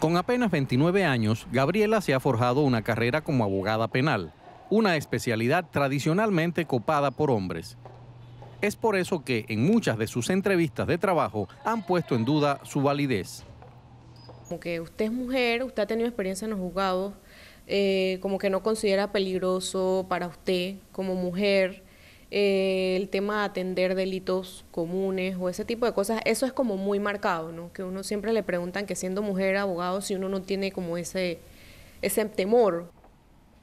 Con apenas 29 años, Gabriela se ha forjado una carrera como abogada penal, una especialidad tradicionalmente copada por hombres. Es por eso que en muchas de sus entrevistas de trabajo han puesto en duda su validez. Como que usted es mujer, usted ha tenido experiencia en los juzgados, eh, como que no considera peligroso para usted como mujer eh, el tema de atender delitos comunes o ese tipo de cosas, eso es como muy marcado, ¿no? Que uno siempre le preguntan que siendo mujer abogado si uno no tiene como ese temor.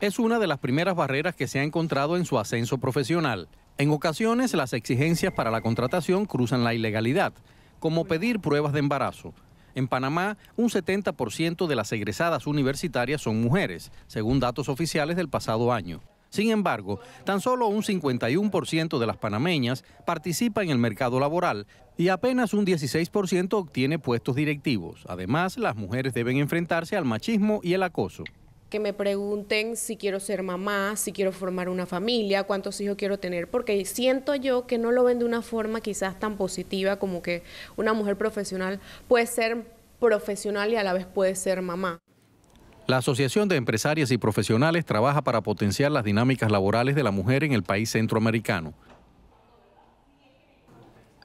Es una de las primeras barreras que se ha encontrado en su ascenso profesional. En ocasiones las exigencias para la contratación cruzan la ilegalidad, como pedir pruebas de embarazo. En Panamá, un 70% de las egresadas universitarias son mujeres, según datos oficiales del pasado año. Sin embargo, tan solo un 51% de las panameñas participa en el mercado laboral y apenas un 16% obtiene puestos directivos. Además, las mujeres deben enfrentarse al machismo y el acoso. Que me pregunten si quiero ser mamá, si quiero formar una familia, cuántos hijos quiero tener, porque siento yo que no lo ven de una forma quizás tan positiva como que una mujer profesional puede ser profesional y a la vez puede ser mamá. La Asociación de Empresarias y Profesionales trabaja para potenciar las dinámicas laborales de la mujer en el país centroamericano.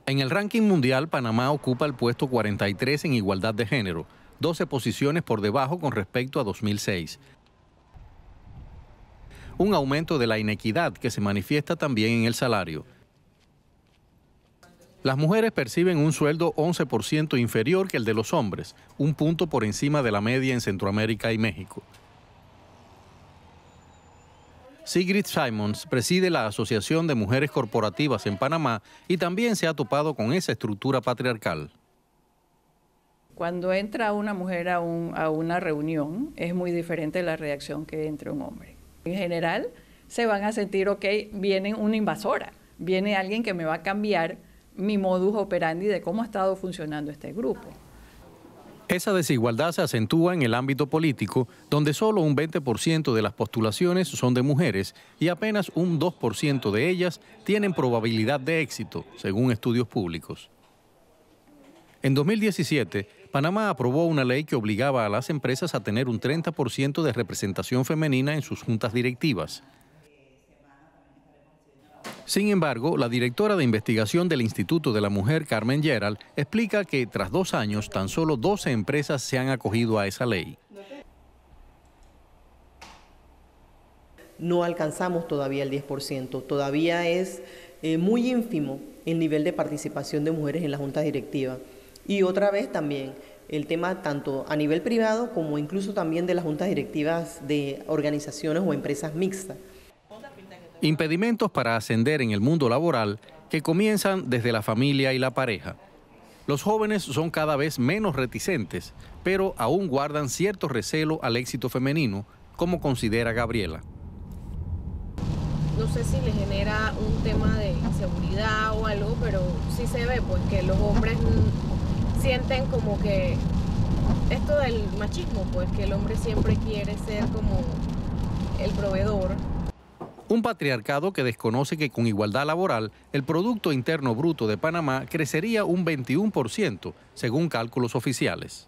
En el ranking mundial, Panamá ocupa el puesto 43 en igualdad de género, 12 posiciones por debajo con respecto a 2006. Un aumento de la inequidad que se manifiesta también en el salario. Las mujeres perciben un sueldo 11% inferior que el de los hombres, un punto por encima de la media en Centroamérica y México. Sigrid Simons preside la Asociación de Mujeres Corporativas en Panamá y también se ha topado con esa estructura patriarcal. Cuando entra una mujer a, una reunión es muy diferente la reacción que entra un hombre. En general se van a sentir, ok, viene una invasora, viene alguien que me va a cambiar mi modus operandi de cómo ha estado funcionando este grupo. Esa desigualdad se acentúa en el ámbito político, donde solo un 20% de las postulaciones son de mujeres y apenas un 2% de ellas tienen probabilidad de éxito, según estudios públicos. En 2017, Panamá aprobó una ley que obligaba a las empresas a tener un 30% de representación femenina en sus juntas directivas. Sin embargo, la directora de investigación del Instituto de la Mujer, Carmen Gerald, explica que tras dos años tan solo 12 empresas se han acogido a esa ley. No alcanzamos todavía el 10%, todavía es eh, muy ínfimo el nivel de participación de mujeres en la junta directiva. Y otra vez también el tema tanto a nivel privado como incluso también de las juntas directivas de organizaciones o empresas mixtas. Impedimentos para ascender en el mundo laboral que comienzan desde la familia y la pareja. Los jóvenes son cada vez menos reticentes, pero aún guardan cierto recelo al éxito femenino, como considera Gabriela. No sé si le genera un tema de inseguridad o algo, pero sí se ve, pues que los hombres sienten como que esto del machismo, pues que el hombre siempre quiere ser como el proveedor un patriarcado que desconoce que con igualdad laboral el Producto Interno Bruto de Panamá crecería un 21%, según cálculos oficiales.